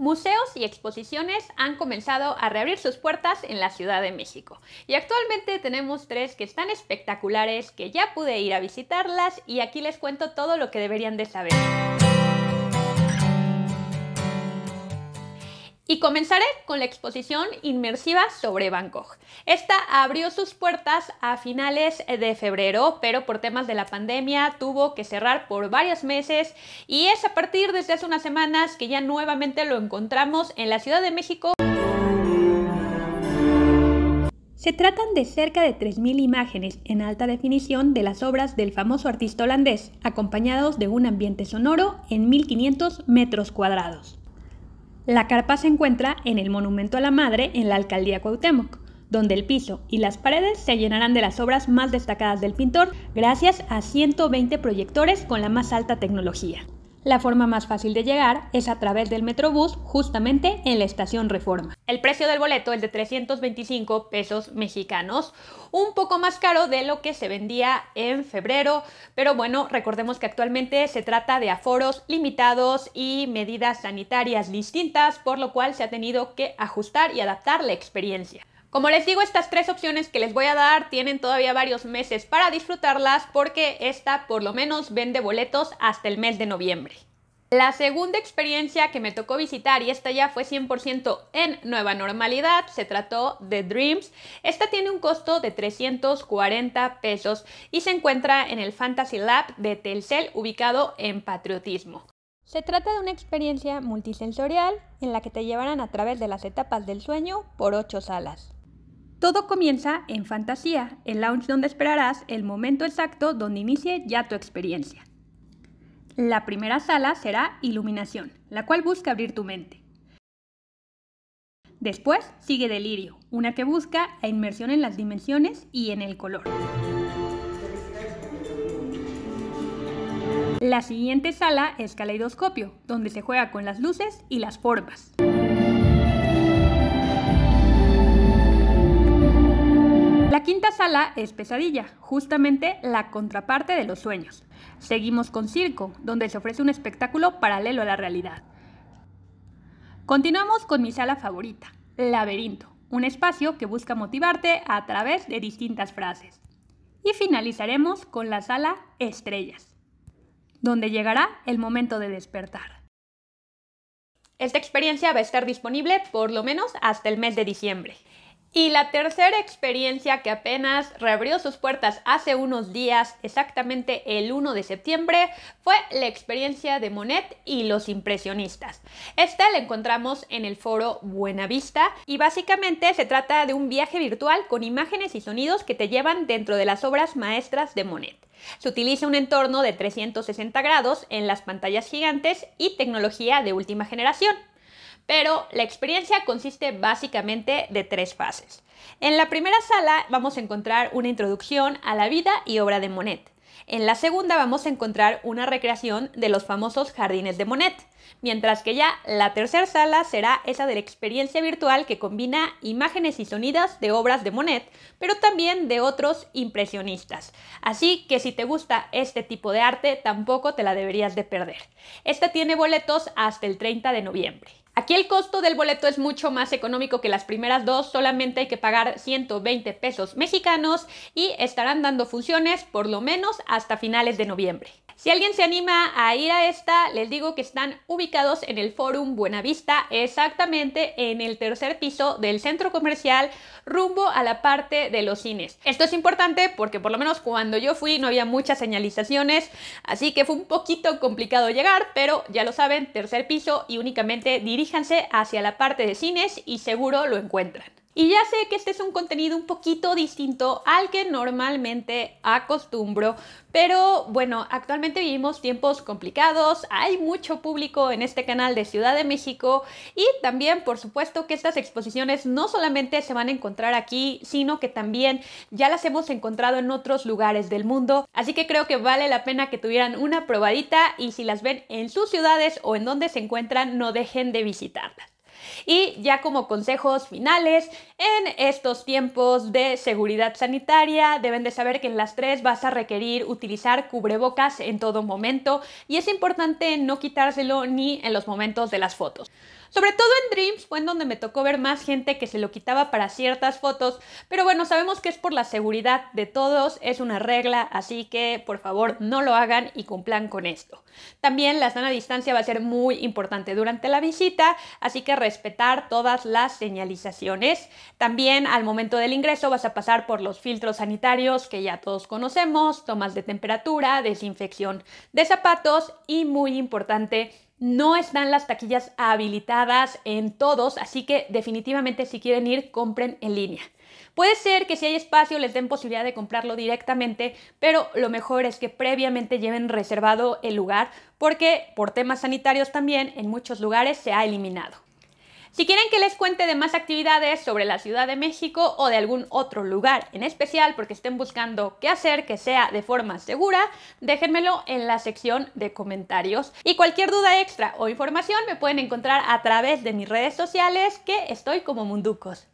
Museos y exposiciones han comenzado a reabrir sus puertas en la Ciudad de México y actualmente tenemos tres que están espectaculares que ya pude ir a visitarlas y aquí les cuento todo lo que deberían de saber. Y comenzaré con la exposición inmersiva sobre Van Gogh. Esta abrió sus puertas a finales de febrero, pero por temas de la pandemia tuvo que cerrar por varios meses y es a partir de hace unas semanas que ya nuevamente lo encontramos en la Ciudad de México. Se tratan de cerca de 3.000 imágenes en alta definición de las obras del famoso artista holandés, acompañados de un ambiente sonoro en 1.500 metros cuadrados. La carpa se encuentra en el Monumento a la Madre en la Alcaldía Cuauhtémoc, donde el piso y las paredes se llenarán de las obras más destacadas del pintor gracias a 120 proyectores con la más alta tecnología. La forma más fácil de llegar es a través del Metrobús, justamente en la estación Reforma. El precio del boleto es de 325 pesos mexicanos, un poco más caro de lo que se vendía en febrero, pero bueno, recordemos que actualmente se trata de aforos limitados y medidas sanitarias distintas, por lo cual se ha tenido que ajustar y adaptar la experiencia. Como les digo, estas tres opciones que les voy a dar tienen todavía varios meses para disfrutarlas porque esta por lo menos vende boletos hasta el mes de noviembre. La segunda experiencia que me tocó visitar, y esta ya fue 100% en nueva normalidad, se trató de Dreams. Esta tiene un costo de 340 pesos y se encuentra en el Fantasy Lab de Telcel, ubicado en Patriotismo. Se trata de una experiencia multisensorial en la que te llevarán a través de las etapas del sueño por ocho salas. Todo comienza en Fantasía, el lounge donde esperarás el momento exacto donde inicie ya tu experiencia. La primera sala será Iluminación, la cual busca abrir tu mente. Después sigue Delirio, una que busca la inmersión en las dimensiones y en el color. La siguiente sala es Caleidoscopio, donde se juega con las luces y las formas. La quinta sala es pesadilla, justamente la contraparte de los sueños. Seguimos con circo, donde se ofrece un espectáculo paralelo a la realidad. Continuamos con mi sala favorita, laberinto, un espacio que busca motivarte a través de distintas frases. Y finalizaremos con la sala estrellas, donde llegará el momento de despertar. Esta experiencia va a estar disponible por lo menos hasta el mes de diciembre. Y la tercera experiencia que apenas reabrió sus puertas hace unos días, exactamente el 1 de septiembre, fue la experiencia de Monet y los impresionistas. Esta la encontramos en el foro Buenavista y básicamente se trata de un viaje virtual con imágenes y sonidos que te llevan dentro de las obras maestras de Monet. Se utiliza un entorno de 360 grados en las pantallas gigantes y tecnología de última generación. Pero la experiencia consiste básicamente de tres fases. En la primera sala vamos a encontrar una introducción a la vida y obra de Monet. En la segunda vamos a encontrar una recreación de los famosos jardines de Monet, mientras que ya la tercera sala será esa de la experiencia virtual que combina imágenes y sonidos de obras de Monet, pero también de otros impresionistas. Así que si te gusta este tipo de arte, tampoco te la deberías de perder. Esta tiene boletos hasta el 30 de noviembre. Aquí el costo del boleto es mucho más económico que las primeras dos, solamente hay que pagar 120 pesos mexicanos y estarán dando funciones por lo menos hasta finales de noviembre. Si alguien se anima a ir a esta, les digo que están ubicados en el Forum Buenavista, exactamente en el tercer piso del centro comercial, rumbo a la parte de los cines. Esto es importante porque por lo menos cuando yo fui no había muchas señalizaciones, así que fue un poquito complicado llegar, pero ya lo saben, tercer piso y únicamente diríjanse hacia la parte de cines y seguro lo encuentran. Y ya sé que este es un contenido un poquito distinto al que normalmente acostumbro, pero bueno, actualmente vivimos tiempos complicados, hay mucho público en este canal de Ciudad de México y también por supuesto que estas exposiciones no solamente se van a encontrar aquí, sino que también ya las hemos encontrado en otros lugares del mundo, así que creo que vale la pena que tuvieran una probadita y si las ven en sus ciudades o en donde se encuentran, no dejen de visitarlas. Y ya como consejos finales, en estos tiempos de seguridad sanitaria deben de saber que en las tres vas a requerir utilizar cubrebocas en todo momento y es importante no quitárselo ni en los momentos de las fotos. Sobre todo en Dreams fue en donde me tocó ver más gente que se lo quitaba para ciertas fotos, pero bueno, sabemos que es por la seguridad de todos, es una regla, así que por favor no lo hagan y cumplan con esto. También la sana distancia va a ser muy importante durante la visita, así que respetar todas las señalizaciones. También al momento del ingreso vas a pasar por los filtros sanitarios que ya todos conocemos, tomas de temperatura, desinfección de zapatos y muy importante no están las taquillas habilitadas en todos, así que definitivamente si quieren ir, compren en línea. Puede ser que si hay espacio les den posibilidad de comprarlo directamente, pero lo mejor es que previamente lleven reservado el lugar porque por temas sanitarios también en muchos lugares se ha eliminado. Si quieren que les cuente de más actividades sobre la Ciudad de México o de algún otro lugar en especial porque estén buscando qué hacer que sea de forma segura, déjenmelo en la sección de comentarios. Y cualquier duda extra o información me pueden encontrar a través de mis redes sociales que estoy como Munducos.